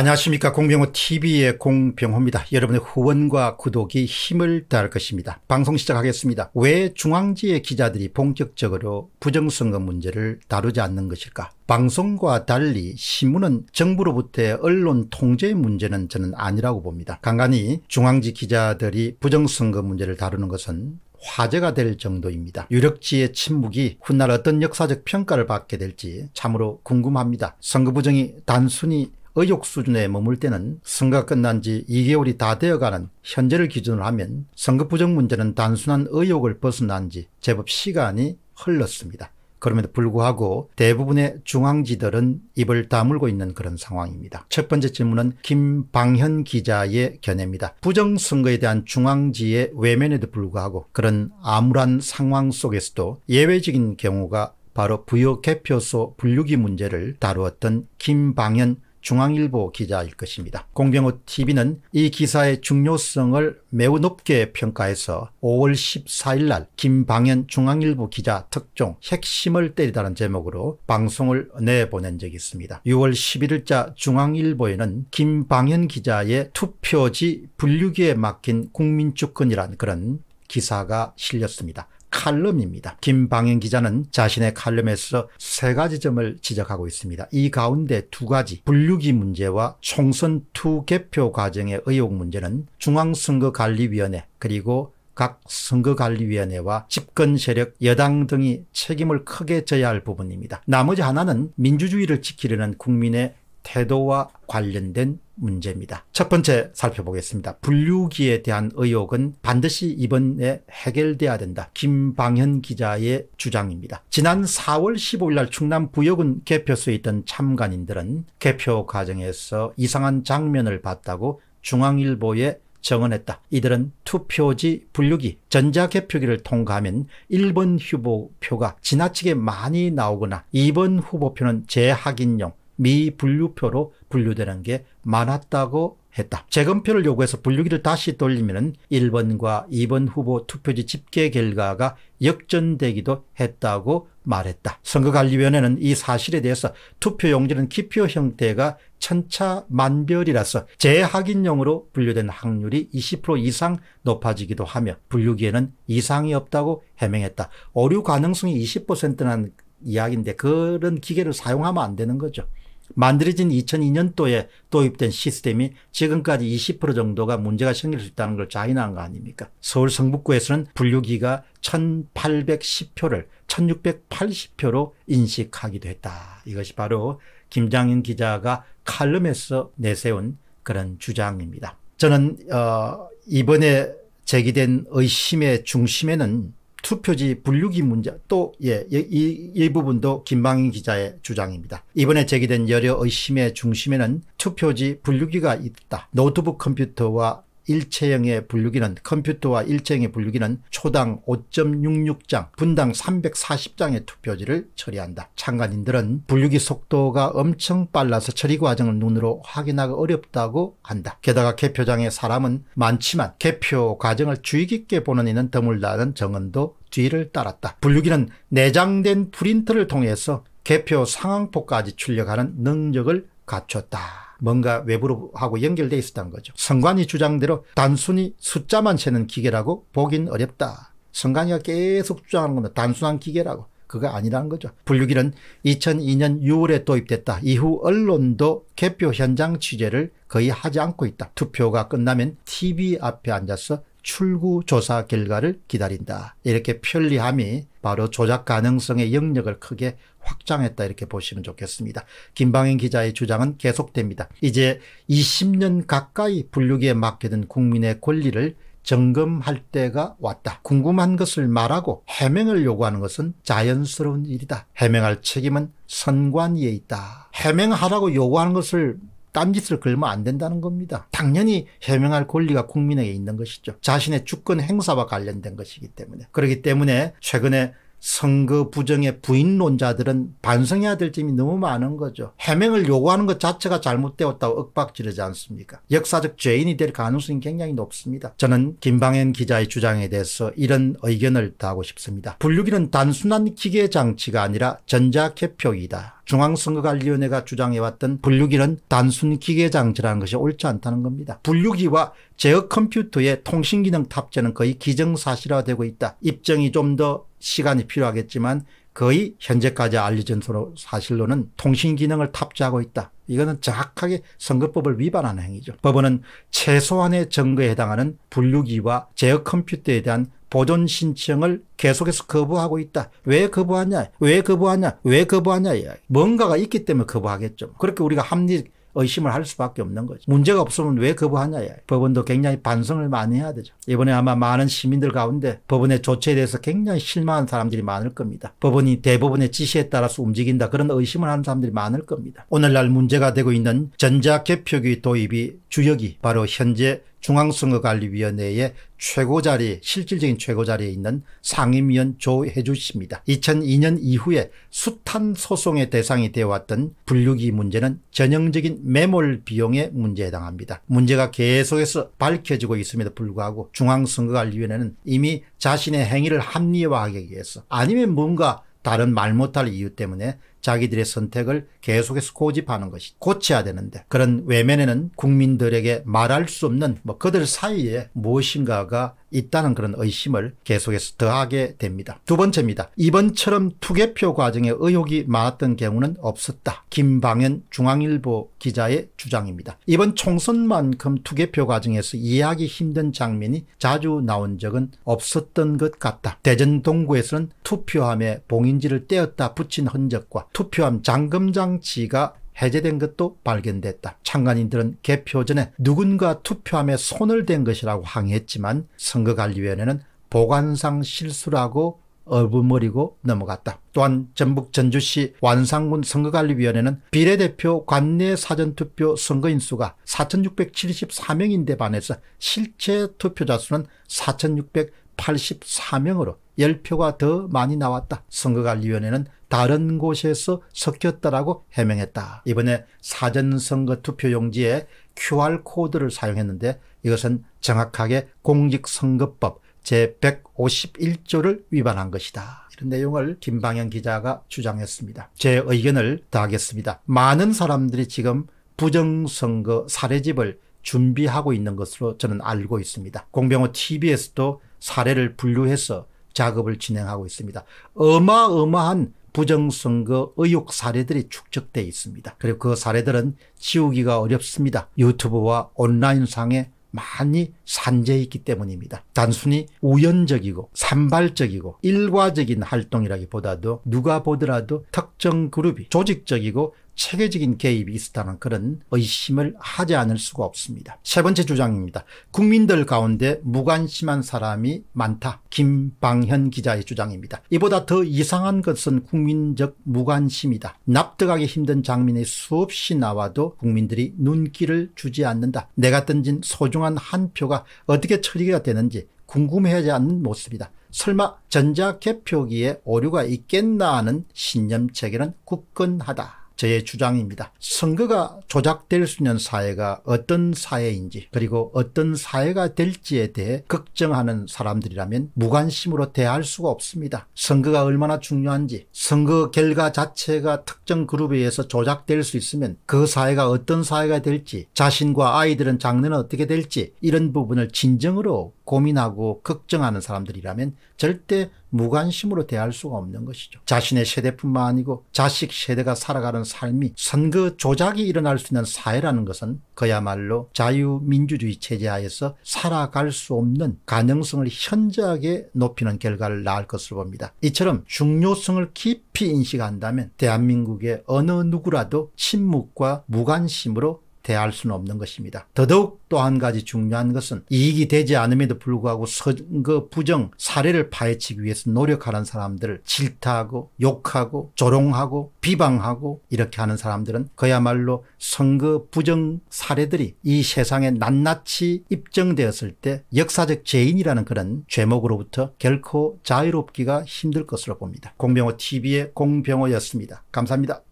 안녕하십니까 공병호 TV의 공병호입니다. 여러분의 후원과 구독이 힘을 다할 것입니다. 방송 시작하겠습니다. 왜 중앙지의 기자들이 본격적으로 부정선거 문제를 다루지 않는 것일까? 방송과 달리 신문은 정부로부터의 언론 통제 문제는 저는 아니라고 봅니다. 간간히 중앙지 기자들이 부정선거 문제를 다루는 것은 화제가 될 정도입니다. 유력지의 침묵이 훗날 어떤 역사적 평가를 받게 될지 참으로 궁금합니다. 선거 부정이 단순히 의혹 수준에 머물 때는 선거 끝난 지 2개월이 다 되어가는 현재를 기준으로 하면 선거 부정 문제는 단순한 의혹을 벗어난 지 제법 시간이 흘렀습니다. 그럼에도 불구하고 대부분의 중앙지들은 입을 다물고 있는 그런 상황입니다. 첫 번째 질문은 김방현 기자의 견해입니다. 부정선거에 대한 중앙지의 외면에도 불구하고 그런 암울한 상황 속에서도 예외적인 경우가 바로 부여 개표소 분류기 문제를 다루었던 김방현 중앙일보 기자일 것입니다. 공병호 TV는 이 기사의 중요성을 매우 높게 평가해서 5월 14일 날 김방현 중앙일보 기자 특종 핵심을 때리다는 제목으로 방송을 내보낸 적이 있습니다. 6월 11일자 중앙일보에는 김방현 기자의 투표지 분류기에 막힌 국민주권이란 그런 기사가 실렸습니다. 칼럼입니다. 김방현 기자는 자신의 칼럼에서 세 가지 점을 지적하고 있습니다. 이 가운데 두 가지 분류기 문제와 총선2 개표 과정의 의혹 문제는 중앙선거관리위원회 그리고 각 선거관리위원회와 집권 세력 여당 등이 책임을 크게 져야 할 부분입니다. 나머지 하나는 민주주의를 지키려는 국민의 태도와 관련된 문제입니다. 첫 번째 살펴보겠습니다. 분류기에 대한 의혹은 반드시 이번에 해결돼야 된다. 김방현 기자의 주장입니다. 지난 4월 15일 날 충남 부여군 개표소에 있던 참관인들은 개표 과정에서 이상한 장면을 봤다고 중앙일보에 정언했다. 이들은 투표지 분류기, 전자개표기를 통과하면 1번 후보표가 지나치게 많이 나오거나 2번 후보표는 재확인용, 미분류표로 분류되는 게 많았다고 했다. 재검표를 요구해서 분류기를 다시 돌리면 1번과 2번 후보 투표지 집계 결과가 역전되기도 했다고 말했다. 선거관리위원회는 이 사실에 대해서 투표용지는 기표 형태가 천차만별이라서 재확인용으로 분류된 확률이 20% 이상 높아지기도 하며 분류기에는 이상이 없다고 해명했다. 오류 가능성이 20%라는 이야기인데 그런 기계를 사용하면 안 되는 거죠. 만들어진 2002년도에 도입된 시스템이 지금까지 20% 정도가 문제가 생길 수 있다는 걸 자인한 거 아닙니까? 서울 성북구에서는 분류기가 1810표를 1680표로 인식하기도 했다. 이것이 바로 김장인 기자가 칼럼에서 내세운 그런 주장입니다. 저는 어 이번에 제기된 의심의 중심에는 투표지 분류기 문제 또 예, 예 이, 이 부분도 김방인 기자의 주장입니다. 이번에 제기된 여러 의심의 중심에는 투표지 분류기가 있다. 노트북 컴퓨터와 일체형의 분류기는 컴퓨터와 일체형의 분류기는 초당 5.66장 분당 340장의 투표지를 처리한다. 참관인들은 분류기 속도가 엄청 빨라서 처리 과정을 눈으로 확인하기 어렵다고 한다. 게다가 개표장에 사람은 많지만 개표 과정을 주의 깊게 보는 이는 드물다는 정언도 뒤를 따랐다. 분류기는 내장된 프린트를 통해서 개표 상황포까지 출력하는 능력을 갖췄다. 뭔가 외부로 하고 연결돼 있었다는 거죠. 성관이 주장대로 단순히 숫자만 세는 기계라고 보긴 어렵다. 성관이가 계속 주장하는 겁니다. 단순한 기계라고. 그거 아니라는 거죠. 분류기는 2002년 6월에 도입됐다. 이후 언론도 개표 현장 취재를 거의 하지 않고 있다. 투표가 끝나면 TV 앞에 앉아서 출구 조사 결과를 기다린다. 이렇게 편리함이 바로 조작 가능성의 영역을 크게 확장했다 이렇게 보시면 좋겠습니다. 김방인 기자의 주장은 계속됩니다. 이제 20년 가까이 분류기에 맡겨둔 국민의 권리를 점검할 때가 왔다. 궁금한 것을 말하고 해명을 요구하는 것은 자연스러운 일이다. 해명할 책임은 선관위에 있다. 해명하라고 요구하는 것을 딴짓을 걸면 안 된다는 겁니다. 당연히 해명할 권리가 국민에게 있는 것이죠. 자신의 주권 행사와 관련된 것이기 때문에. 그렇기 때문에 최근에 선거 부정의 부인론자들은 반성해야 될 점이 너무 많은 거죠. 해명을 요구하는 것 자체가 잘못되었다고 억박지르지 않습니까? 역사적 죄인이 될 가능성이 굉장히 높습니다. 저는 김방현 기자의 주장에 대해서 이런 의견을 다하고 싶습니다. 분류기는 단순한 기계 장치가 아니라 전자개표이다 중앙선거관리위원회가 주장해왔던 분류기는 단순 기계장치라는 것이 옳지 않다는 겁니다. 분류기와 제어 컴퓨터의 통신기능 탑재는 거의 기정사실화되고 있다. 입증이 좀 더 시간이 필요하겠지만 거의 현재까지 알려진 사실로는 통신 기능을 탑재하고 있다. 이거는 정확하게 선거법을 위반하는 행위죠. 법원은 최소한의 증거에 해당하는 분류기와 제어 컴퓨터에 대한 보존 신청을 계속해서 거부하고 있다. 왜 거부하냐? 왜 거부하냐? 왜 거부하냐? 뭔가가 있기 때문에 거부하겠죠. 그렇게 우리가 합리 의심을 할 수밖에 없는 거죠. 문제가 없으면 왜 거부하냐야. 법원도 굉장히 반성을 많이 해야 되죠. 이번에 아마 많은 시민들 가운데 법원의 조치에 대해서 굉장히 실망한 사람들이 많을 겁니다. 법원이 대법원의 지시에 따라서 움직인다 그런 의심을 하는 사람들이 많을 겁니다. 오늘날 문제가 되고 있는 전자개표기 도입이 주역이 바로 현재 중앙선거관리위원회의 최고자리 실질적인 최고자리에 있는 상임위원 조혜주 씨입니다. 2002년 이후에 숱한 소송의 대상이 되어왔던 분류기 문제는 전형적인 매몰 비용의 문제에 해당합니다. 문제가 계속해서 밝혀지고 있음에도 불구하고 중앙선거관리위원회는 이미 자신의 행위를 합리화하기 위해서 아니면 뭔가 다른 말 못할 이유 때문에 자기들의 선택을 계속해서 고집하는 것이 고쳐야 되는데 그런 외면에는 국민들에게 말할 수 없는 뭐 그들 사이에 무엇인가가 있다는 그런 의심을 계속해서 더하게 됩니다. 두 번째입니다. 이번처럼 투개표 과정에 의혹이 많았던 경우는 없었다. 김방현 중앙일보 기자의 주장입니다. 이번 총선만큼 투개표 과정에서 이해하기 힘든 장면이 자주 나온 적은 없었던 것 같다. 대전 동구에서는 투표함에 봉인지를 떼었다 붙인 흔적과 투표함 잠금장치가 해제된 것도 발견됐다. 참관인들은 개표 전에 누군가 투표함에 손을 댄 것이라고 항의했지만 선거관리위원회는 보관상 실수라고 얼버무리고 넘어갔다. 또한 전북 전주시 완산군 선거관리위원회는 비례대표 관내 사전투표 선거인수가 4,674명인데 반해서 실제 투표자 수는 4,684명으로 10표가 더 많이 나왔다. 선거관리위원회는 다른 곳에서 섞였다라고 해명했다. 이번에 사전선거 투표용지에 QR코드를 사용했는데 이것은 정확하게 공직선거법 제151조를 위반한 것이다. 이런 내용을 김방현 기자가 주장했습니다. 제 의견을 다하겠습니다. 많은 사람들이 지금 부정선거 사례집을 준비하고 있는 것으로 저는 알고 있습니다. 공병호 TV에서도 사례를 분류해서 작업을 진행하고 있습니다. 어마어마한 부정선거 의혹 사례들이 축적되어 있습니다. 그리고 그 사례들은 지우기가 어렵습니다. 유튜브와 온라인상에 많이 산재해 있기 때문입니다. 단순히 우연적이고 산발적이고 일과적인 활동이라기보다도 누가 보더라도 특정 그룹이 조직적이고 체계적인 개입이 있었다는 그런 의심을 하지 않을 수가 없습니다. 세 번째 주장입니다. 국민들 가운데 무관심한 사람이 많다. 김방현 기자의 주장입니다. 이보다 더 이상한 것은 국민적 무관심이다. 납득하기 힘든 장면이 수없이 나와도 국민들이 눈길을 주지 않는다. 내가 던진 소중한 한 표가 어떻게 처리가 되는지 궁금해하지 않는 모습이다. 설마 전자 개표기에 오류가 있겠나 하는 신념 체계는 굳건하다. 저의 주장입니다. 선거가 조작될 수 있는 사회가 어떤 사회인지 그리고 어떤 사회가 될지에 대해 걱정하는 사람들이라면 무관심으로 대할 수가 없습니다. 선거가 얼마나 중요한지 선거 결과 자체가 특정 그룹에 의해서 조작될 수 있으면 그 사회가 어떤 사회가 될지 자신과 아이들은 장래는 어떻게 될지 이런 부분을 진정으로 고민하고 걱정하는 사람들이라면 절대 무관심으로 대할 수가 없는 것이죠. 자신의 세대뿐만 아니고 자식 세대가 살아가는 삶이 선거 조작이 일어날 수 있는 사회라는 것은 그야말로 자유민주주의 체제 하에서 살아갈 수 없는 가능성을 현저하게 높이는 결과를 낳을 것으로 봅니다. 이처럼 중요성을 깊이 인식한다면 대한민국의 어느 누구라도 침묵과 무관심으로 대할 수는 없는 것입니다. 더더욱 또 한 가지 중요한 것은 이익이 되지 않음에도 불구하고 선거 부정 사례를 파헤치기 위해서 노력하는 사람들을 질타하고 욕하고 조롱하고 비방하고 이렇게 하는 사람들은 그야말로 선거 부정 사례들이 이 세상에 낱낱이 입증되었을 때 역사적 죄인이라는 그런 죄목으로부터 결코 자유롭기가 힘들 것으로 봅니다. 공병호 TV의 공병호였습니다. 감사합니다.